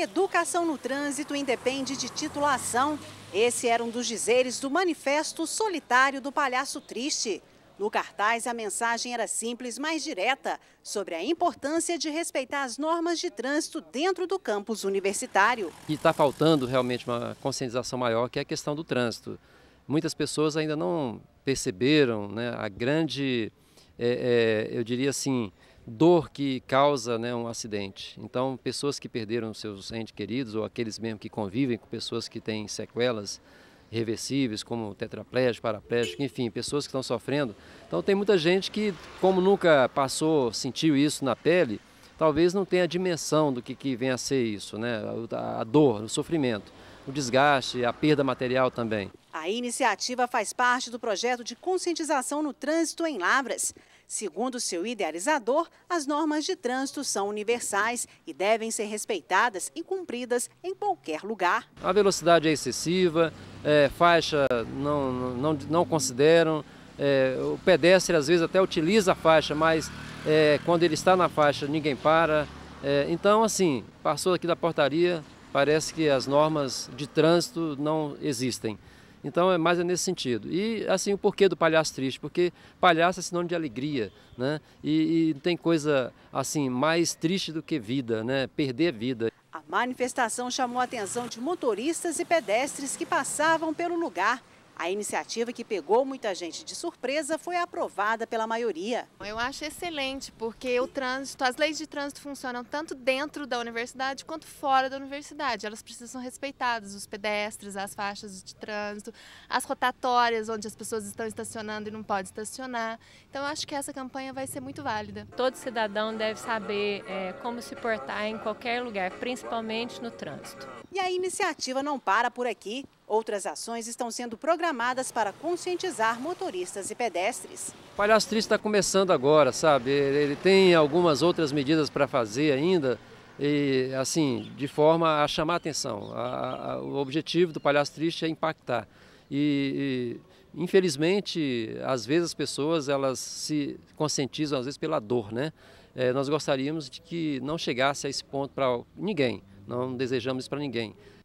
Educação no trânsito independe de titulação. Esse era um dos dizeres do manifesto solitário do Palhaço Triste. No cartaz, a mensagem era simples, mas direta, sobre a importância de respeitar as normas de trânsito dentro do campus universitário. E está faltando realmente uma conscientização maior, que é a questão do trânsito. Muitas pessoas ainda não perceberam né, a grande, é, é, eu diria assim, dor que causa né, um acidente. Então, pessoas que perderam seus entes queridos ou aqueles mesmo que convivem com pessoas que têm sequelas reversíveis, como tetraplégico, paraplégico, enfim, pessoas que estão sofrendo. Então, tem muita gente que, como nunca passou, sentiu isso na pele, talvez não tenha a dimensão do que, que vem a ser isso, né? a, a dor, o sofrimento, o desgaste, a perda material também. A iniciativa faz parte do projeto de conscientização no trânsito em Lavras. Segundo seu idealizador, as normas de trânsito são universais e devem ser respeitadas e cumpridas em qualquer lugar. A velocidade é excessiva, é, faixa não, não, não consideram, é, o pedestre às vezes até utiliza a faixa, mas é, quando ele está na faixa ninguém para. É, então, assim, passou aqui da portaria, parece que as normas de trânsito não existem. Então é mais nesse sentido. E assim, o porquê do palhaço triste? Porque palhaço é sinônimo de alegria, né? E, e tem coisa assim mais triste do que vida, né? Perder vida. A manifestação chamou a atenção de motoristas e pedestres que passavam pelo lugar a iniciativa que pegou muita gente de surpresa foi aprovada pela maioria. Eu acho excelente, porque o trânsito, as leis de trânsito funcionam tanto dentro da universidade quanto fora da universidade. Elas precisam ser respeitadas, os pedestres, as faixas de trânsito, as rotatórias onde as pessoas estão estacionando e não podem estacionar. Então eu acho que essa campanha vai ser muito válida. Todo cidadão deve saber é, como se portar em qualquer lugar, principalmente no trânsito. E a iniciativa não para por aqui. Outras ações estão sendo programadas para conscientizar motoristas e pedestres. O triste está começando agora, sabe? Ele tem algumas outras medidas para fazer ainda, e assim, de forma a chamar atenção. A, a, o objetivo do palhaço triste é impactar. E, e, infelizmente, às vezes as pessoas elas se conscientizam, às vezes, pela dor, né? É, nós gostaríamos de que não chegasse a esse ponto para ninguém, não desejamos isso para ninguém.